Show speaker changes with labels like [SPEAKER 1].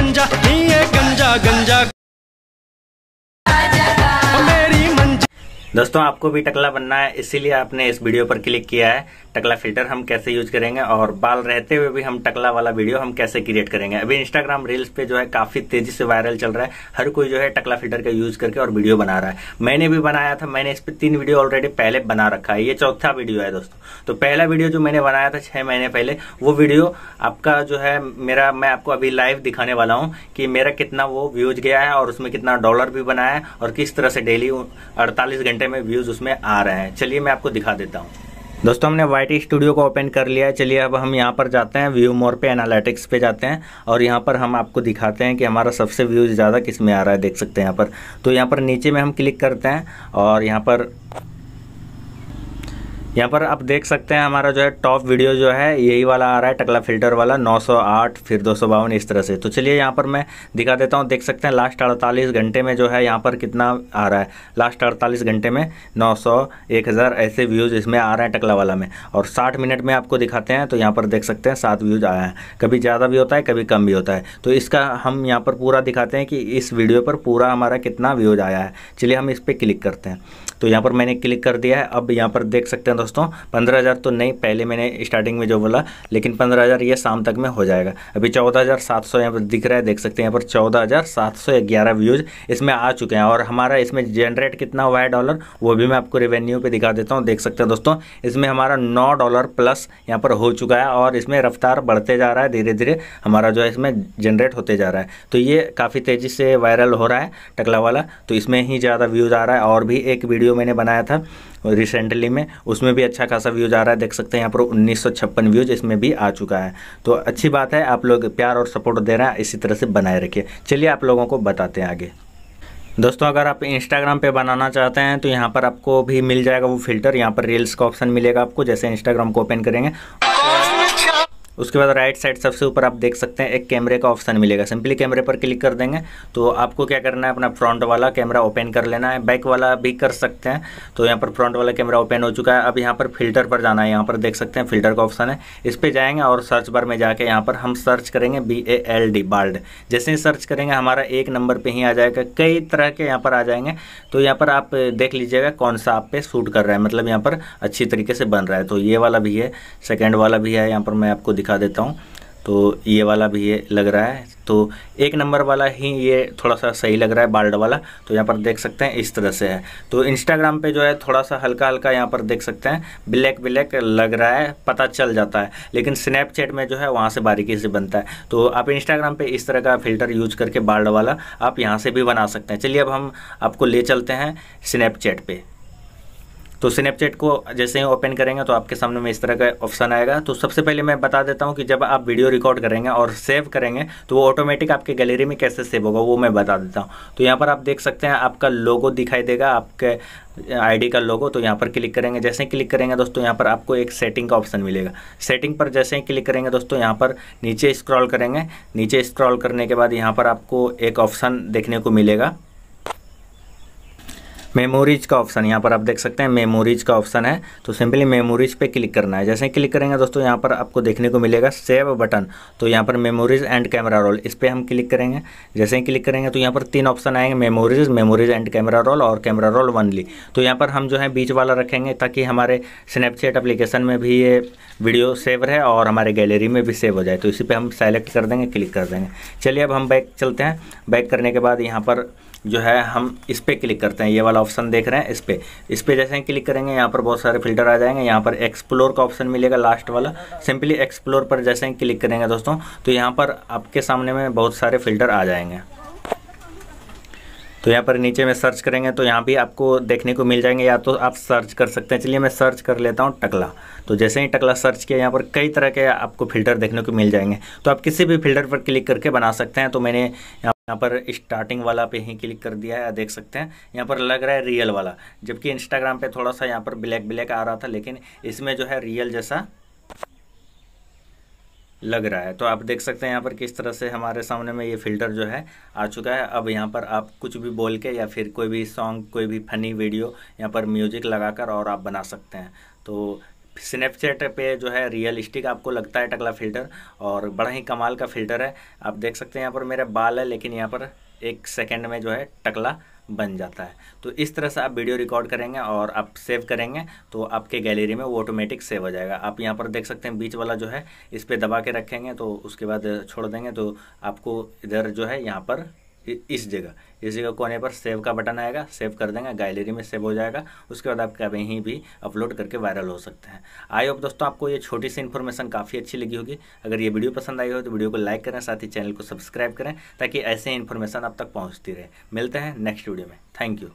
[SPEAKER 1] गंजा नहीं है गंजा गंजा दोस्तों आपको भी टकला बनना है इसीलिए आपने इस वीडियो पर क्लिक किया है टकला फिल्टर हम कैसे यूज करेंगे और बाल रहते हुए भी हम टकला वाला वीडियो हम कैसे क्रिएट करेंगे अभी इंस्टाग्राम रील्स पे जो है काफी तेजी से वायरल चल रहा है हर कोई जो है टकला फिल्टर का यूज करके और वीडियो बना रहा है मैंने भी बनाया था मैंने इस पर तीन वीडियो ऑलरेडी पहले बना रखा है ये चौथा वीडियो है दोस्तों तो पहला वीडियो जो मैंने बनाया था छह महीने पहले वो वीडियो आपका जो है मेरा मैं आपको अभी लाइव दिखाने वाला हूँ कि मेरा कितना वो व्यूज गया है और उसमें कितना डॉलर भी बनाया है और किस तरह से डेली अड़तालीस घंटे में व्यूज उसमें आ रहे हैं चलिए मैं आपको दिखा देता हूँ दोस्तों हमने वाइट स्टूडियो को ओपन कर लिया है चलिए अब हम यहाँ पर जाते हैं व्यू मोर पे एनालिटिक्स पे जाते हैं और यहाँ पर हम आपको दिखाते हैं कि हमारा सबसे व्यूज़ ज़्यादा किस में आ रहा है देख सकते हैं यहाँ पर तो यहाँ पर नीचे में हम क्लिक करते हैं और यहाँ पर यहाँ पर आप देख सकते हैं हमारा जो है टॉप वीडियो जो है यही वाला आ रहा है टकला फिल्टर वाला 908 फिर दो इस तरह से तो चलिए यहाँ पर मैं दिखा देता हूँ देख सकते हैं लास्ट अड़तालीस घंटे में जो है यहाँ पर कितना आ रहा है लास्ट अड़तालीस घंटे में 900 1000 ऐसे व्यूज़ इसमें आ रहे हैं टकला वाला में और साठ मिनट में आपको दिखाते हैं तो यहाँ पर देख सकते हैं सात व्यूज़ आया है कभी ज़्यादा भी होता है कभी कम भी होता है तो इसका हम यहाँ पर पूरा दिखाते हैं कि इस वीडियो पर पूरा हमारा कितना व्यूज़ आया है चलिए हम इस पर क्लिक करते हैं तो यहाँ पर मैंने क्लिक कर दिया है अब यहाँ पर देख सकते हैं दोस्तों पंद्रह हज़ार तो नहीं पहले मैंने स्टार्टिंग में जो बोला लेकिन पंद्रह हज़ार ये शाम तक में हो जाएगा अभी चौदह हज़ार सात सौ यहाँ पर दिख रहा है देख सकते हैं यहाँ पर चौदह हज़ार सात सौ ग्यारह व्यूज़ इसमें आ चुके हैं और हमारा इसमें जनरेट कितना हुआ है डॉलर वो भी मैं आपको रेवेन्यू पर दिखा देता हूँ देख सकते हैं दोस्तों इसमें हमारा नौ डॉलर प्लस यहाँ पर हो चुका है और इसमें रफ्तार बढ़ते जा रहा है धीरे धीरे हमारा जो है इसमें जनरेट होते जा रहा है तो ये काफ़ी तेज़ी से वायरल हो रहा है टकला वाला तो इसमें ही ज़्यादा व्यूज़ आ रहा है और भी एक वीडियो मैंने बनाया था रिसेंटली में उसमें भी अच्छा खासा व्यूज आ रहा है देख सकते हैं यहाँ पर उन्नीस व्यूज इसमें भी आ चुका है तो अच्छी बात है आप लोग प्यार और सपोर्ट दे रहे हैं इसी तरह से बनाए रखिए चलिए आप लोगों को बताते हैं आगे दोस्तों अगर आप इंस्टाग्राम पे बनाना चाहते हैं तो यहाँ पर आपको भी मिल जाएगा वो फिल्टर यहाँ पर रील्स का ऑप्शन मिलेगा आपको जैसे इंस्टाग्राम को ओपन करेंगे उसके बाद राइट साइड सबसे ऊपर आप देख सकते हैं एक कैमरे का ऑप्शन मिलेगा सिंपली कैमरे पर क्लिक कर देंगे तो आपको क्या करना है अपना फ्रंट वाला कैमरा ओपन कर लेना है बैक वाला भी कर सकते हैं तो यहाँ पर फ्रंट वाला कैमरा ओपन हो चुका है अब यहाँ पर फिल्टर पर जाना है यहाँ पर देख सकते हैं फिल्टर का ऑप्शन है इस पर जाएंगे और सर्च बार में जाकर यहाँ पर हम सर्च करेंगे B A L D bald जैसे ही सर्च करेंगे हमारा एक नंबर पर ही आ जाएगा कई तरह के यहाँ पर आ जाएंगे तो यहाँ पर आप देख लीजिएगा कौन सा आप पे सूट कर रहा है मतलब यहाँ पर अच्छी तरीके से बन रहा है तो ये वाला भी है सेकेंड वाला भी है यहाँ पर मैं आपको दिखा दिखा देता हूँ तो ये वाला भी ये लग रहा है तो एक नंबर वाला ही ये थोड़ा सा सही लग रहा है बाल्ड वाला तो यहाँ पर देख सकते हैं इस तरह से है तो इंस्टाग्राम पे जो है थोड़ा सा हल्का हल्का यहाँ पर देख सकते हैं ब्लैक ब्लैक लग रहा है पता चल जाता है लेकिन स्नैपचैट में जो है वहाँ से बारीकी से बनता है तो आप इंस्टाग्राम पर इस तरह का फिल्टर यूज करके बाल्ड वाला आप यहाँ से भी बना सकते हैं चलिए अब हम आपको ले चलते हैं स्नैपचैट पर तो स्नैपचैट को जैसे ही ओपन करेंगे तो आपके सामने में इस तरह का ऑप्शन आएगा तो सबसे पहले मैं बता देता हूँ कि जब आप वीडियो रिकॉर्ड करेंगे और सेव करेंगे तो वो ऑटोमेटिक आपके गैलरी में कैसे सेव होगा वो मैं बता देता हूँ तो यहाँ पर आप देख सकते हैं आपका लोगो दिखाई देगा आपके आईडी का लोगो तो यहाँ पर क्लिक करेंगे जैसे ही क्लिक करेंगे दोस्तों यहाँ पर आपको एक सेटिंग का ऑप्शन मिलेगा सेटिंग पर जैसे ही क्लिक करेंगे दोस्तों यहाँ पर नीचे स्क्रॉल करेंगे नीचे स्क्रॉल करने के बाद यहाँ पर आपको एक ऑप्शन देखने को मिलेगा मेमोरीज का ऑप्शन यहाँ पर आप देख सकते हैं मेमोरीज का ऑप्शन है तो सिंपली मेमोरीज पे क्लिक करना है जैसे ही क्लिक करेंगे दोस्तों यहाँ पर आपको देखने को मिलेगा सेव बटन तो यहाँ पर मेमोरीज एंड कैमरा रोल इस पर हम क्लिक करेंगे जैसे ही क्लिक करेंगे तो यहाँ पर तीन ऑप्शन आएंगे memories memories and camera roll और कैमरा रोल वनली तो यहाँ पर हम जो है बीच वाला रखेंगे ताकि हमारे स्नैपचैट अप्लीकेशन में भी ये वीडियो सेव रहे और हमारे गैलरी में भी सेव हो जाए तो इसी पर हम सेलेक्ट कर देंगे क्लिक कर देंगे चलिए अब हम बैक चलते हैं बैक करने के बाद यहाँ पर जो है हम इस पर क्लिक करते हैं ये वाला वाला ऑप्शन देख रहे हैं इस पर इस पर जैसे क्लिक करेंगे यहाँ पर बहुत सारे फिल्टर आ जाएंगे यहाँ पर एक्सप्लोर का ऑप्शन मिलेगा लास्ट वाला सिंपली एक्सप्लोर पर जैसे ही क्लिक करेंगे दोस्तों तो यहाँ पर आपके सामने में बहुत सारे फिल्टर आ जाएंगे तो यहाँ पर नीचे में सर्च करेंगे तो यहाँ भी आपको देखने को मिल जाएंगे या तो आप सर्च कर सकते हैं चलिए मैं सर्च कर लेता हूँ टकला तो जैसे ही टकला सर्च किया यहाँ पर कई तरह के आपको फिल्टर देखने को मिल जाएंगे तो आप किसी भी फिल्टर पर क्लिक करके बना सकते हैं तो मैंने यहाँ पर स्टार्टिंग वाला पे ही क्लिक कर दिया है देख सकते हैं यहाँ पर लग रहा है रियल वाला जबकि इंस्टाग्राम पे थोड़ा सा यहाँ पर ब्लैक ब्लैक आ रहा था लेकिन इसमें जो है रियल जैसा लग रहा है तो आप देख सकते हैं यहाँ पर किस तरह से हमारे सामने में ये फिल्टर जो है आ चुका है अब यहाँ पर आप कुछ भी बोल के या फिर कोई भी सॉन्ग कोई भी फनी वीडियो यहाँ पर म्यूजिक लगाकर और आप बना सकते हैं तो स्नैपचैट पे जो है रियलिस्टिक आपको लगता है टकला फ़िल्टर और बड़ा ही कमाल का फ़िल्टर है आप देख सकते हैं यहाँ पर मेरा बाल है लेकिन यहाँ पर एक सेकेंड में जो है टकला बन जाता है तो इस तरह से आप वीडियो रिकॉर्ड करेंगे और आप सेव करेंगे तो आपके गैलरी में वो ऑटोमेटिक सेव हो जाएगा आप यहाँ पर देख सकते हैं बीच वाला जो है इस पर दबा के रखेंगे तो उसके बाद छोड़ देंगे तो आपको इधर जो है यहाँ पर इस जगह इस जगह कोने पर सेव का बटन आएगा सेव कर देंगे गैलरी में सेव हो जाएगा उसके बाद आप कहीं भी अपलोड करके वायरल हो सकते हैं आई होप दोस्तों आपको ये छोटी सी इन्फॉर्मेशन काफ़ी अच्छी लगी होगी अगर ये वीडियो पसंद आई हो तो वीडियो को लाइक करें साथ ही चैनल को सब्सक्राइब करें ताकि ऐसे इन्फॉर्मेशन आप तक पहुँचती रहे मिलते हैं नेक्स्ट वीडियो में थैंक यू